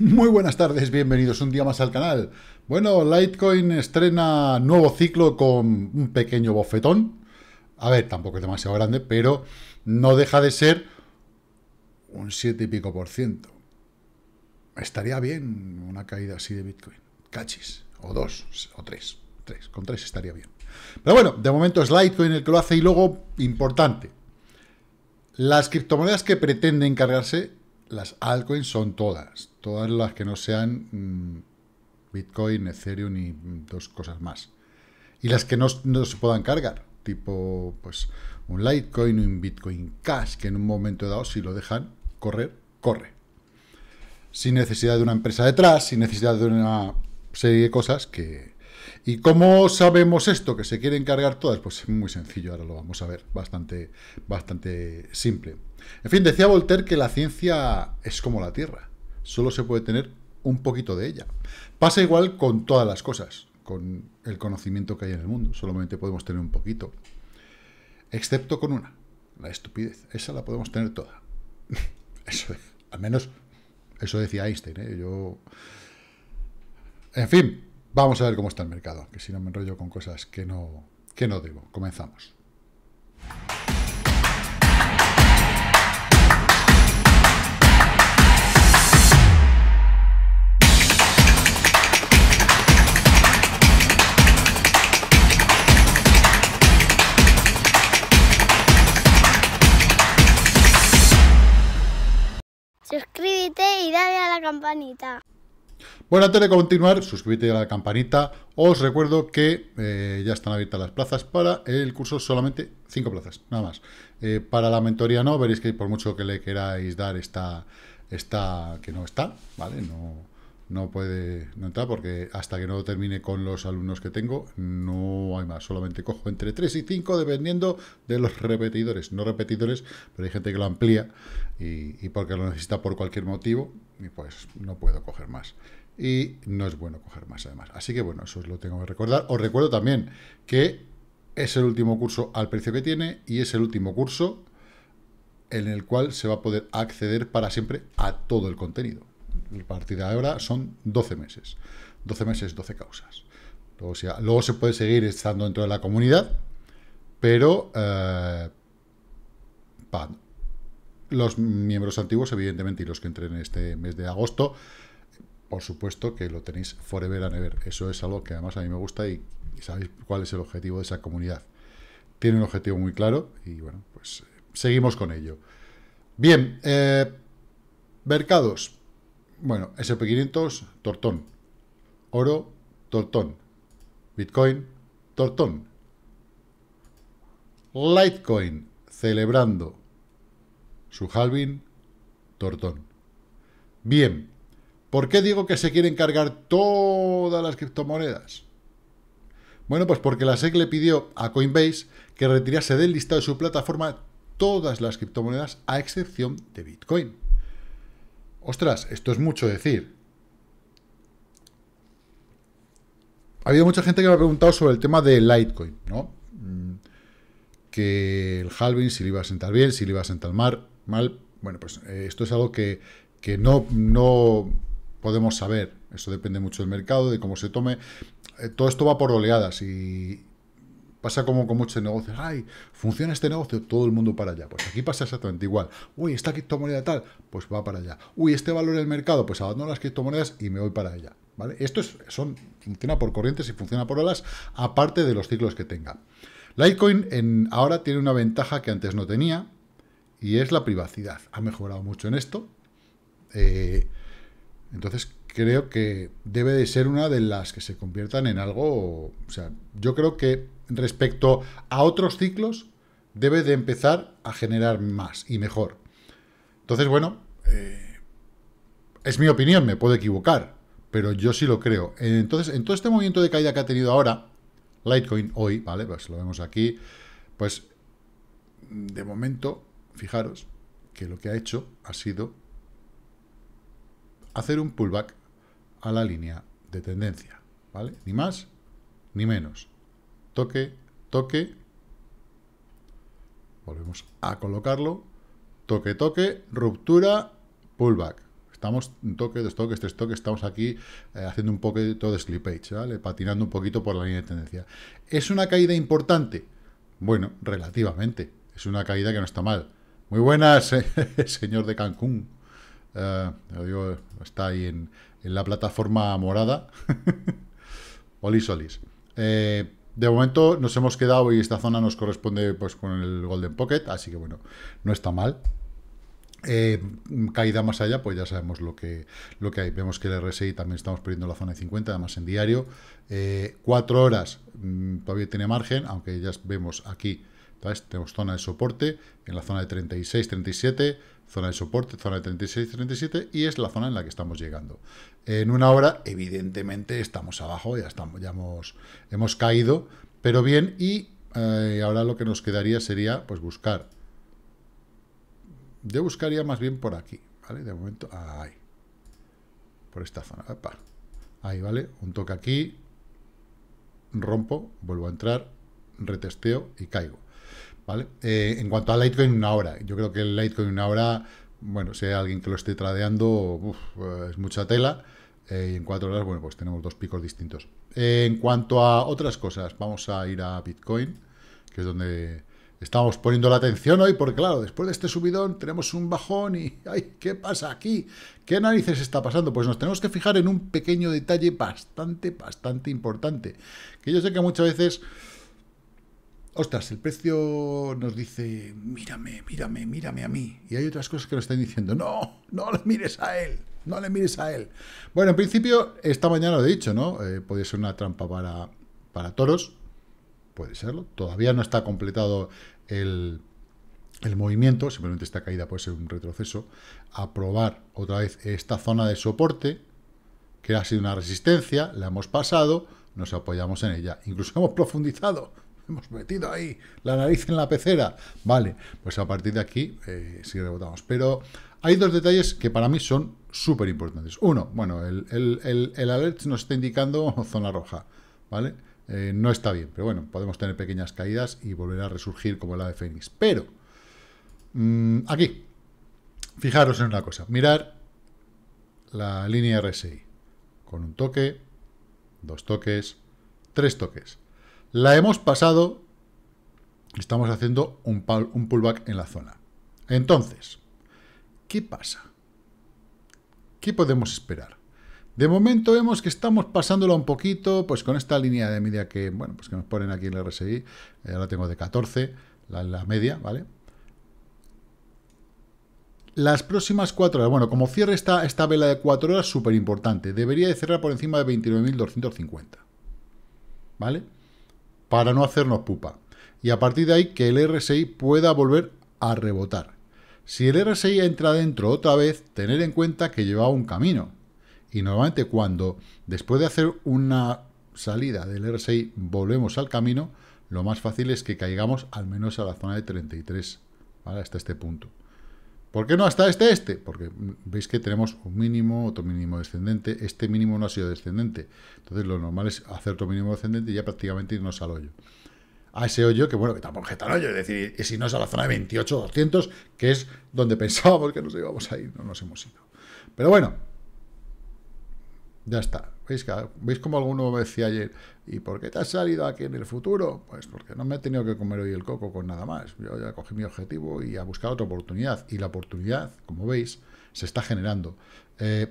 Muy buenas tardes, bienvenidos un día más al canal. Bueno, Litecoin estrena nuevo ciclo con un pequeño bofetón. A ver, tampoco es demasiado grande, pero no deja de ser un 7 y pico por ciento. Estaría bien una caída así de Bitcoin. Cachis, o dos, o tres. tres. Con tres estaría bien. Pero bueno, de momento es Litecoin el que lo hace y luego, importante, las criptomonedas que pretenden cargarse las altcoins son todas, todas las que no sean mm, Bitcoin, Ethereum y mm, dos cosas más. Y las que no, se puedan cargar, tipo pues un Litecoin, o un Bitcoin Cash, que en un momento dado si lo dejan correr, corre. Sin necesidad de una empresa detrás, sin necesidad de una serie de cosas que, ¿Y cómo sabemos esto? Que se quieren cargar todas. Pues es muy sencillo, ahora lo vamos a ver. Bastante, bastante simple. En fin, decía Voltaire que la ciencia es como la Tierra. Solo se puede tener un poquito de ella. Pasa igual con todas las cosas, con el conocimiento que hay en el mundo. Solamente podemos tener un poquito. Excepto con una, la estupidez. Esa la podemos tener toda. al menos eso decía Einstein. ¿eh? Yo... En fin, Vamos a ver cómo está el mercado, que si no me enrollo con cosas que no, que no debo. Comenzamos. Suscríbete y dale a la campanita. Bueno, antes de continuar, suscríbete a la campanita. Os recuerdo que eh, ya están abiertas las plazas para el curso, solamente 5 plazas, nada más. Eh, para la mentoría no, veréis que por mucho que le queráis dar, esta que no está, ¿vale? No, no puede no entrar porque hasta que no termine con los alumnos que tengo, no hay más. Solamente cojo entre 3 y 5 dependiendo de los repetidores. No repetidores, pero hay gente que lo amplía y, y porque lo necesita por cualquier motivo, y pues no puedo coger más y no es bueno coger más además. Así que bueno, eso os lo tengo que recordar. Os recuerdo también que es el último curso al precio que tiene y es el último curso en el cual se va a poder acceder para siempre a todo el contenido. A partir de ahora son 12 meses. 12 meses, 12 causas. Luego, luego se puede seguir estando dentro de la comunidad, pero eh, los miembros antiguos, evidentemente, y los que entren este mes de agosto, por supuesto que lo tenéis forever and ever. Eso es algo que además a mí me gusta y, sabéis cuál es el objetivo de esa comunidad. Tiene un objetivo muy claro y bueno, pues seguimos con ello. Bien, eh, mercados. Bueno, SP500, tortón. Oro, tortón. Bitcoin, tortón. Litecoin, celebrando su halving, tortón. Bien, ¿Por qué digo que se quieren cargar todas las criptomonedas? Bueno, pues porque la SEC le pidió a Coinbase que retirase del listado de su plataforma todas las criptomonedas a excepción de Bitcoin. Ostras, esto es mucho decir. Ha habido mucha gente que me ha preguntado sobre el tema de Litecoin, ¿no? Mm, que el halving, si le iba a sentar bien, si le iba a sentar mal. Bueno, pues eh, esto es algo que, no, no podemos saber. Eso depende mucho del mercado, de cómo se tome. Eh, todo esto va por oleadas y pasa como con muchos negocios. ¡Ay! Funciona este negocio, todo el mundo para allá. Pues aquí pasa exactamente igual. ¡Uy! Esta criptomoneda tal, pues va para allá. ¡Uy! Este valor del mercado, pues abandono las criptomonedas y me voy para allá. ¿Vale? Esto es, son, funciona por corrientes y funciona por olas, aparte de los ciclos que tenga. Litecoin en, ahora tiene una ventaja que antes no tenía y es la privacidad. Ha mejorado mucho en esto. Eh, entonces creo que debe de ser una de las que se conviertan en algo, o sea, yo creo que respecto a otros ciclos debe de empezar a generar más y mejor. Entonces, bueno, eh, es mi opinión, me puedo equivocar, pero yo sí lo creo. Entonces, en todo este movimiento de caída que ha tenido ahora, Litecoin hoy, ¿vale? Pues lo vemos aquí, pues de momento, fijaros que lo que ha hecho ha sido hacer un pullback a la línea de tendencia, ¿vale? Ni más ni menos. Toque, toque, volvemos a colocarlo, toque, toque, ruptura, pullback. Estamos un toque, dos toques, tres toques, estamos aquí eh, haciendo un poquito de slippage, ¿vale? Patinando un poquito por la línea de tendencia. ¿Es una caída importante? Bueno, relativamente. Es una caída que no está mal. Muy buenas, señor de Cancún. Eh, está ahí en, la plataforma morada. olis, eh, de momento nos hemos quedado y esta zona nos corresponde pues con el Golden Pocket, así que bueno, no está mal. Eh, caída más allá, pues ya sabemos lo que, lo que hay. Vemos que el RSI también estamos perdiendo la zona de 50, además en diario. cuatro horas mm, todavía tiene margen, aunque ya vemos aquí tenemos este, zona de soporte en la zona de 36, 37, zona de soporte, zona de 36, 37 y es la zona en la que estamos llegando. En una hora, evidentemente, estamos abajo, ya, estamos, ya hemos, caído, pero bien, y eh, ahora lo que nos quedaría sería pues buscar. Yo buscaría más bien por aquí, ¿vale? De momento, ahí. Por esta zona, Ahí, ¿vale? Un toque aquí, rompo, vuelvo a entrar, retesteo y caigo. ¿vale? Eh, en cuanto a Litecoin, una hora. Yo creo que el Litecoin, una hora, bueno, si alguien que lo esté tradeando, eh, es mucha tela. Eh, y en cuatro horas, bueno, pues tenemos dos picos distintos. en cuanto a otras cosas, vamos a ir a Bitcoin, que es donde estamos poniendo la atención hoy, porque claro, después de este subidón tenemos un bajón y, ay, ¿qué pasa aquí? ¿Qué análisis está pasando? Pues nos tenemos que fijar en un pequeño detalle bastante, bastante importante, que yo sé que muchas veces ostras, el precio nos dice, mírame, mírame, mírame a mí. Y hay otras cosas que nos están diciendo, no, no le mires a él, no le mires a él. Bueno, en principio, esta mañana lo he dicho, ¿no? Eh, puede ser una trampa para, para toros, puede serlo. Todavía no está completado el, el movimiento, simplemente esta caída puede ser un retroceso. A probar otra vez esta zona de soporte, que ha sido una resistencia, la hemos pasado, nos apoyamos en ella. Incluso hemos profundizado, hemos metido ahí la nariz en la pecera. Vale, pues a partir de aquí eh, sí rebotamos. Pero hay dos detalles que para mí son súper importantes. Uno, bueno, el, alert nos está indicando zona roja, ¿vale? Eh, no está bien, pero bueno, podemos tener pequeñas caídas y volver a resurgir como la de Fénix. Pero, mm, aquí, fijaros en una cosa, mirar la línea RSI, con un toque, dos toques, tres toques. La hemos pasado, estamos haciendo un, pullback en la zona. Entonces, ¿qué pasa? ¿Qué podemos esperar? De momento vemos que estamos pasándola un poquito, pues con esta línea de media que, bueno, pues que nos ponen aquí en el RSI, eh, ahora tengo de 14, la, la media, ¿vale? Las próximas 4 horas, bueno, como cierre esta, esta vela de 4 horas, súper importante, debería de cerrar por encima de 29.250, ¿vale? para no hacernos pupa. Y a partir de ahí que el RSI pueda volver a rebotar. Si el RSI entra dentro otra vez, tener en cuenta que lleva un camino. Y normalmente cuando, después de hacer una salida del RSI, volvemos al camino, lo más fácil es que caigamos al menos a la zona de 33, Hasta este punto. ¿Por qué no hasta este, este? Porque veis que tenemos un mínimo, otro mínimo descendente. Este mínimo no ha sido descendente. Entonces lo normal es hacer otro mínimo descendente y ya prácticamente irnos al hoyo. A ese hoyo, que bueno, que tampoco está el hoyo. Es decir, si no es a la zona de 28, 200, que es donde pensábamos que nos íbamos a ir. No nos hemos ido. Pero bueno, ya está. ¿Veis, ¿Veis como alguno me decía ayer? ¿Y por qué te has salido aquí en el futuro? Pues porque no me he tenido que comer hoy el coco con nada más. Yo ya cogí mi objetivo y a buscar otra oportunidad. Y la oportunidad, como veis, se está generando. Eh,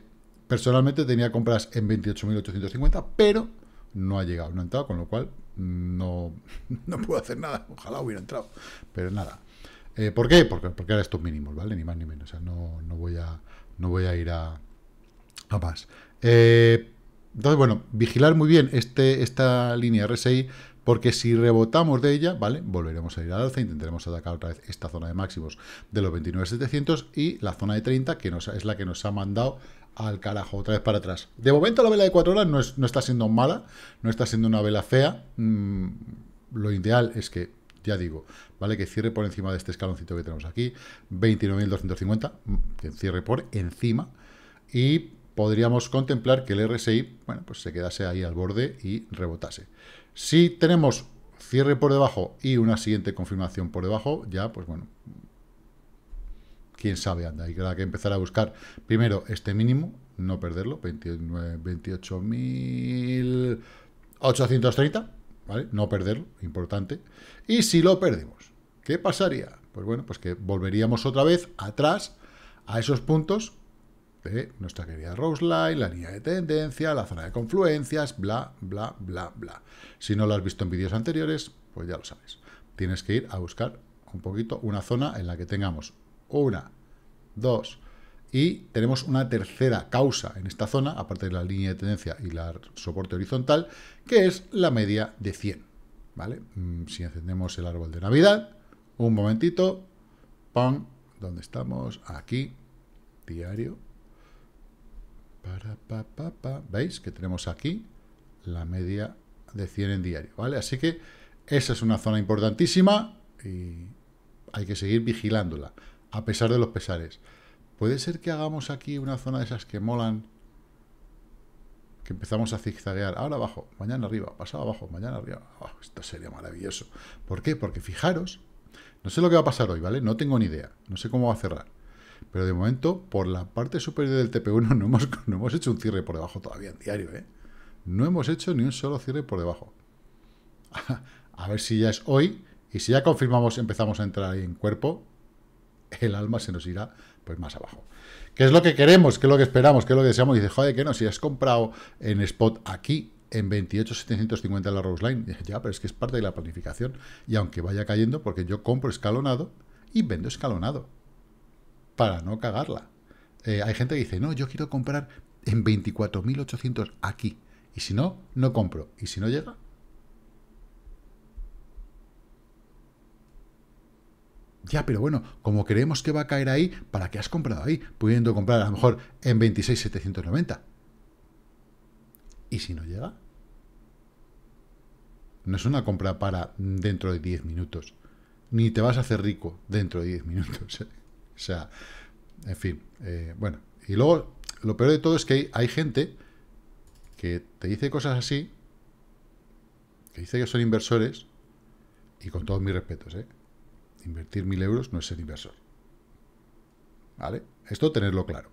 personalmente tenía compras en 28.850, pero no ha llegado, no ha entrado, con lo cual no, puedo hacer nada. Ojalá hubiera entrado, pero nada. Eh, ¿Por qué? Porque, porque ahora estos mínimos, ¿vale? Ni más ni menos. O sea, no, voy, a, no voy a ir a, a más. Eh, entonces, bueno, vigilar muy bien este, esta línea RSI, porque si rebotamos de ella, ¿vale? Volveremos a ir al alza, intentaremos atacar otra vez esta zona de máximos de los 29.700 y la zona de 30, que es la que nos ha mandado al carajo, otra vez para atrás. De momento la vela de 4 horas no, está siendo mala, no está siendo una vela fea. Mm, lo ideal es que ya digo, ¿vale? Que cierre por encima de este escaloncito que tenemos aquí, 29.250, que cierre por encima, y podríamos contemplar que el RSI bueno, pues se quedase ahí al borde y rebotase. Si tenemos cierre por debajo y una siguiente confirmación por debajo, ya, pues bueno, quién sabe, anda, hay que empezar a buscar primero este mínimo, no perderlo, 28.830, ¿vale? No perderlo, importante. Y si lo perdemos, ¿qué pasaría? Pues bueno, pues que volveríamos otra vez atrás a esos puntos nuestra querida Line, la línea de tendencia, la zona de confluencias, bla, bla, bla, bla. Si no lo has visto en vídeos anteriores, pues ya lo sabes. Tienes que ir a buscar un poquito una zona en la que tengamos una, dos, y tenemos una tercera causa en esta zona, aparte de la línea de tendencia y la soporte horizontal, que es la media de 100. ¿vale? Mm, si encendemos el árbol de Navidad, un momentito, ¡pam! ¿Dónde estamos? Aquí, diario, ¿Veis que tenemos aquí la media de 100 en diario? ¿vale? Así que esa es una zona importantísima y hay que seguir vigilándola, a pesar de los pesares. ¿Puede ser que hagamos aquí una zona de esas que molan? Que empezamos a zigzaguear. Ahora abajo, mañana arriba, pasado abajo, mañana arriba. abajo. Oh, esto sería maravilloso. ¿Por qué? Porque fijaros, no sé lo que va a pasar hoy, ¿vale? No tengo ni idea. No sé cómo va a cerrar. Pero de momento, por la parte superior del TP1 no hemos, hecho un cierre por debajo todavía en diario. ¿eh? No hemos hecho ni un solo cierre por debajo. a ver si ya es hoy. Y si ya confirmamos, empezamos a entrar ahí en cuerpo, el alma se nos irá pues más abajo. ¿Qué es lo que queremos? ¿Qué es lo que esperamos? ¿Qué es lo que deseamos? Y dice, joder, que no, si has comprado en spot aquí, en 28.750 la Rose Line, ya, pero es que es parte de la planificación. Y aunque vaya cayendo, porque yo compro escalonado y vendo escalonado para no cagarla. Eh, hay gente que dice, no, yo quiero comprar en 24.800 aquí. Y si no, no compro. Y si no llega, Ya, pero bueno, como creemos que va a caer ahí, ¿para qué has comprado ahí? Pudiendo comprar a lo mejor en 26,790. ¿Y si no llega? No es una compra para dentro de 10 minutos. Ni te vas a hacer rico dentro de 10 minutos. ¿eh? O sea, en fin, eh, bueno. Y luego, lo peor de todo es que hay, gente que te dice cosas así, que dice que son inversores, y con todos mis respetos, ¿eh? invertir mil euros no es ser inversor. ¿Vale? Esto tenerlo claro.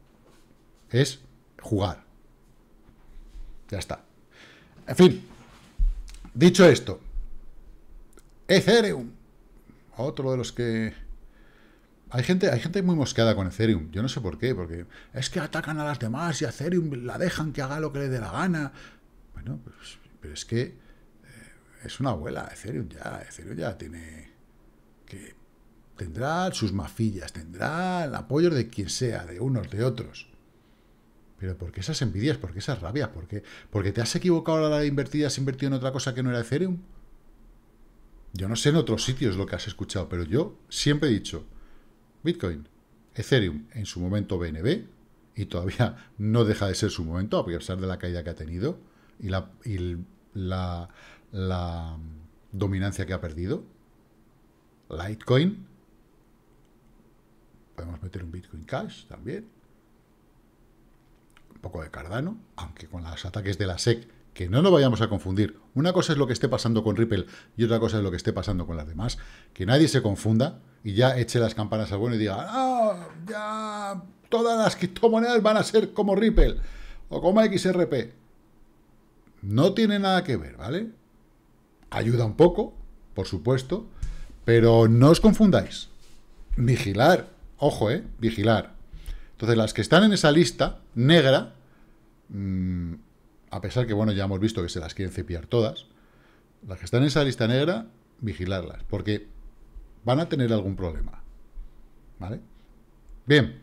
Es jugar. Ya está. En fin, dicho esto, Ethereum, otro de los que hay gente, hay gente muy mosqueada con Ethereum. Yo no sé por qué, porque es que atacan a las demás y a Ethereum la dejan que haga lo que le dé la gana. Bueno, pues, pero es que eh, es una abuela. Ethereum ya, Ethereum ya tiene que tendrá sus mafillas, tendrá el apoyo de quien sea, de unos, de otros. Pero ¿por qué esas envidias? ¿Por qué esas rabias? ¿Por qué? ¿Porque te has equivocado a la hora de invertir y has invertido en otra cosa que no era Ethereum? Yo no sé en otros sitios lo que has escuchado, pero yo siempre he dicho, Bitcoin, Ethereum en su momento BNB, y todavía no deja de ser su momento, a pesar de la caída que ha tenido y la, mm, dominancia que ha perdido. Litecoin. Podemos meter un Bitcoin Cash también. Un poco de Cardano, aunque con los ataques de la SEC que no nos vayamos a confundir. Una cosa es lo que esté pasando con Ripple y otra cosa es lo que esté pasando con las demás. Que nadie se confunda y ya eche las campanas al bueno y diga, ah, ya todas las criptomonedas van a ser como Ripple o como XRP. No tiene nada que ver, ¿vale? Ayuda un poco, por supuesto, pero no os confundáis. Vigilar, ojo, ¿eh? Vigilar. Entonces, las que están en esa lista negra, mm, a pesar que, bueno, ya hemos visto que se las quieren cepillar todas, las que están en esa lista negra, vigilarlas, porque van a tener algún problema. ¿Vale? Bien.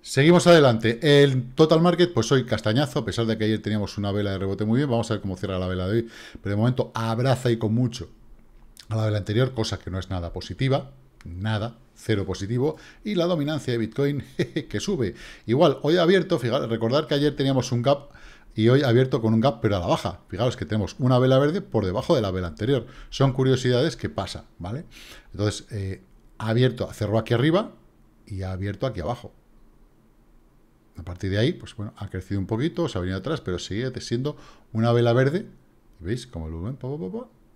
Seguimos adelante. El total market, pues hoy castañazo, a pesar de que ayer teníamos una vela de rebote muy bien. Vamos a ver cómo cierra la vela de hoy. Pero de momento abraza y con mucho a la vela anterior, cosa que no es nada positiva. Nada, cero positivo. Y la dominancia de Bitcoin, que sube. Igual, hoy abierto, Fijaros, recordar que ayer teníamos un gap y hoy abierto con un gap pero a la baja. Fijaros que tenemos una vela verde por debajo de la vela anterior. Son curiosidades que pasa, ¿vale? Entonces, eh, ha abierto, cerró aquí arriba y ha abierto aquí abajo. A partir de ahí, pues bueno, ha crecido un poquito, se ha venido atrás, pero sigue siendo una vela verde. ¿Veis? Como el volumen,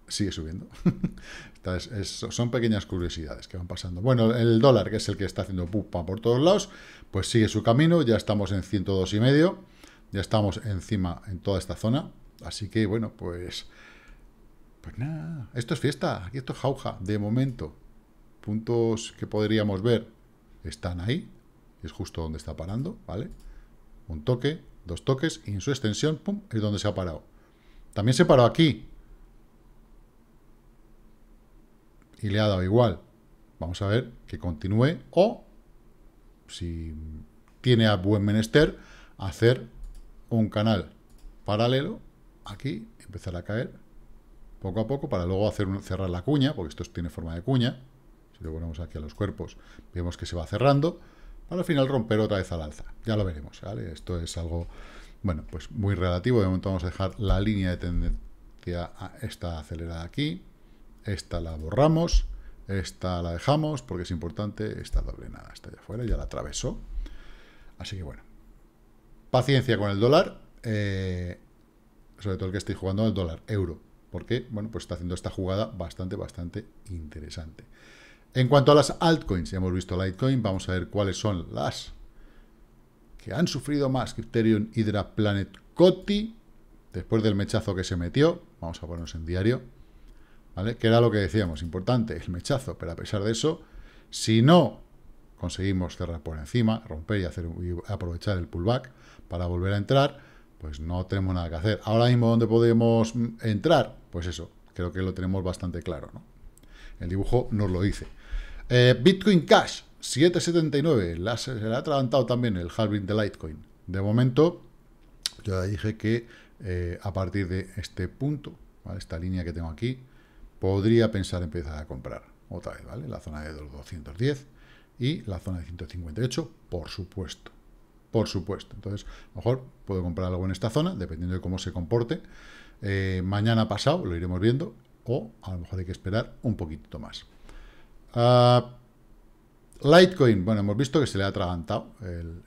sigue subiendo. son pequeñas curiosidades que van pasando. Bueno, el dólar, que es el que está haciendo pupa por todos lados, pues sigue su camino, ya estamos en 102 y medio ya estamos encima en toda esta zona. Así que, bueno, pues... Pues nada, esto es fiesta, y esto es jauja, de momento. Puntos que podríamos ver están ahí, es justo donde está parando, ¿vale? Un toque, dos toques, y en su extensión, pum, es donde se ha parado. También se paró aquí. Y le ha dado igual. Vamos a ver que continúe o, si tiene a buen menester, hacer un canal paralelo, aquí, empezará a caer poco a poco para luego hacer cerrar la cuña, porque esto tiene forma de cuña. Si lo ponemos aquí a los cuerpos, vemos que se va cerrando, para al final romper otra vez al alza. Ya lo veremos, ¿vale? Esto es algo, bueno, pues muy relativo. De momento vamos a dejar la línea de tendencia a esta acelerada aquí. Esta la borramos, esta la dejamos, porque es importante, esta doble nada, está allá afuera, ya la atravesó. Así que bueno, Paciencia con el dólar, eh, sobre todo el que estoy jugando el dólar, euro, porque, bueno, pues está haciendo esta jugada bastante, bastante interesante. En cuanto a las altcoins, ya hemos visto Litecoin, vamos a ver cuáles son las que han sufrido más, Crypterion, Hydra, Planet, Coti, después del mechazo que se metió, vamos a ponernos en diario, ¿vale? Que era lo que decíamos, importante, el mechazo, pero a pesar de eso, si no conseguimos cerrar por encima, romper y, hacer, aprovechar el pullback para volver a entrar, pues no tenemos nada que hacer. Ahora mismo, ¿dónde podemos entrar? Pues eso, creo que lo tenemos bastante claro. ¿no? El dibujo nos lo dice. Eh, Bitcoin Cash, 779. La, se le ha atragantado también el halving de Litecoin. De momento, yo ya dije que eh, a partir de este punto, ¿vale? esta línea que tengo aquí, podría pensar empezar a comprar otra vez, ¿vale? La zona de los 210 y la zona de 158, por supuesto. Por supuesto. Entonces, a lo mejor puedo comprar algo en esta zona, dependiendo de cómo se comporte. Eh, mañana pasado lo iremos viendo, o a lo mejor hay que esperar un poquitito más. Ah, Litecoin, bueno, hemos visto que se le ha atragantado el,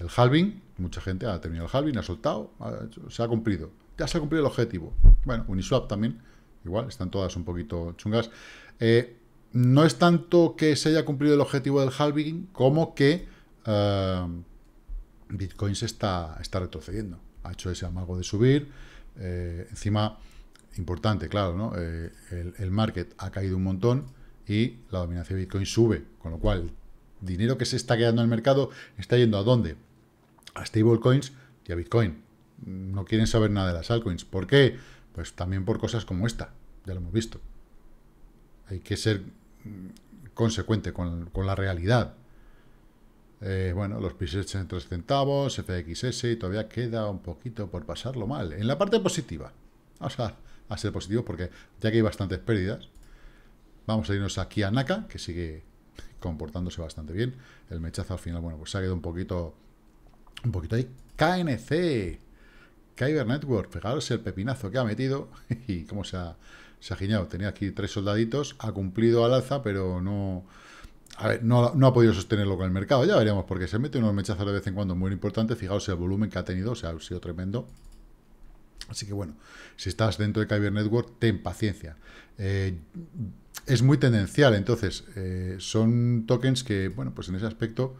el, halving. Mucha gente ha terminado el halving, ha soltado, se ha cumplido. Ya se ha cumplido el objetivo. Bueno, Uniswap también, igual, están todas un poquito chungas. Eh, no es tanto que se haya cumplido el objetivo del halving como que eh, Bitcoin se está, retrocediendo. Ha hecho ese amago de subir. Eh, encima, importante, claro, ¿no? Eh, el, el, market ha caído un montón y la dominancia de Bitcoin sube. Con lo cual, el dinero que se está quedando en el mercado está yendo a dónde? A stablecoins y a Bitcoin. No quieren saber nada de las altcoins. ¿Por qué? Pues también por cosas como esta. Ya lo hemos visto hay que ser mm, consecuente con, la realidad. Eh, bueno, los pisos en 3 centavos, FXS, y todavía queda un poquito por pasarlo mal. En la parte positiva, vamos a, a ser positivo porque ya que hay bastantes pérdidas, vamos a irnos aquí a Naka, que sigue comportándose bastante bien. El mechazo al final, bueno, pues se ha quedado un poquito, un poquito ahí. KNC, Kyber Network, fijaros el pepinazo que ha metido y cómo se ha, se ha giñado. Tenía aquí tres soldaditos, ha cumplido al alza, pero no, no, ha podido sostenerlo con el mercado. Ya veríamos, porque se mete unos mechazos de vez en cuando muy importante. Fijaos el volumen que ha tenido, o sea, ha sido tremendo. Así que bueno, si estás dentro de Kyber Network, ten paciencia. Eh, es muy tendencial, entonces, eh, son tokens que, bueno, pues en ese aspecto,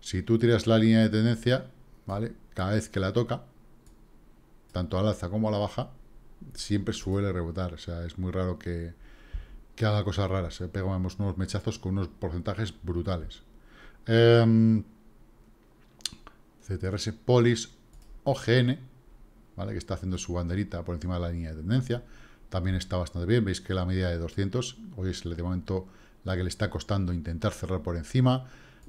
si tú tiras la línea de tendencia, ¿vale? Cada vez que la toca, tanto al alza como a la baja, siempre suele rebotar. O sea, es muy raro que, haga cosas raras. Eh, Pegamos unos mechazos con unos porcentajes brutales. Em, CTRS Polis OGN, ¿vale? que está haciendo su banderita por encima de la línea de tendencia. También está bastante bien. Veis que la media de 200, hoy es de momento la que le está costando intentar cerrar por encima.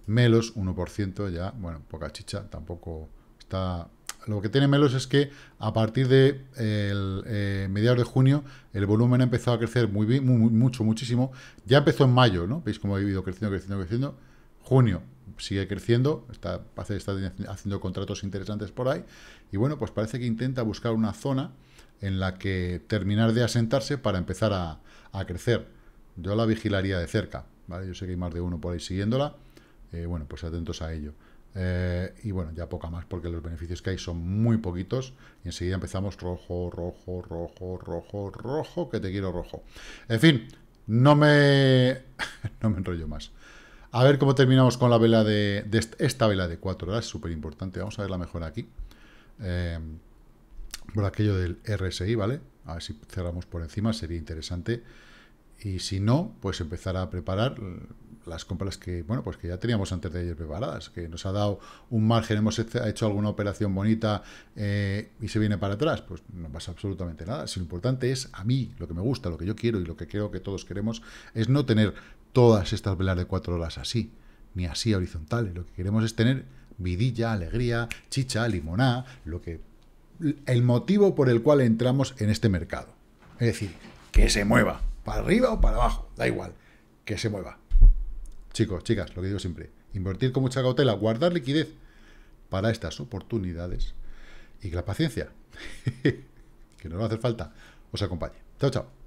Melos, 1%, ya, bueno, poca chicha, tampoco está lo que tiene Melos es que a partir de eh, mediados de junio el volumen ha empezado a crecer muy, mucho, muchísimo. Ya empezó en mayo, ¿no? Veis cómo ha vivido creciendo, creciendo, creciendo. Junio sigue creciendo, está, está haciendo contratos interesantes por ahí. Y bueno, pues parece que intenta buscar una zona en la que terminar de asentarse para empezar a, crecer. Yo la vigilaría de cerca, ¿vale? Yo sé que hay más de uno por ahí siguiéndola. Eh, bueno, pues atentos a ello. Eh, y bueno, ya poca más porque los beneficios que hay son muy poquitos. Y enseguida empezamos rojo, rojo, rojo, rojo, rojo, que te quiero rojo. En fin, no me, no me enrollo más. A ver cómo terminamos con la vela de, esta vela de 4 horas, súper importante. Vamos a ver la mejora aquí. por eh, aquello del RSI, ¿vale? A ver si cerramos por encima, sería interesante y si no, pues empezar a preparar las compras que, bueno, pues que ya teníamos antes de ayer preparadas, que nos ha dado un margen, hemos hecho alguna operación bonita eh, y se viene para atrás, pues no pasa absolutamente nada. lo importante es a mí, lo que me gusta, lo que yo quiero y lo que creo que todos queremos, es no tener todas estas velas de cuatro horas así, ni así horizontales. Lo que queremos es tener vidilla, alegría, chicha, limoná, lo que el motivo por el cual entramos en este mercado. Es decir, que se mueva para arriba o para abajo, da igual, que se mueva. Chicos, chicas, lo que digo siempre, invertir con mucha cautela, guardar liquidez para estas oportunidades y que la paciencia, que no va a hacer falta, os acompañe. Chao, chao.